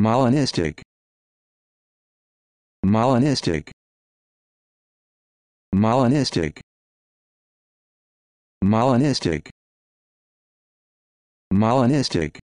Molinistic Molinistic Molinistic Molinistic Molinistic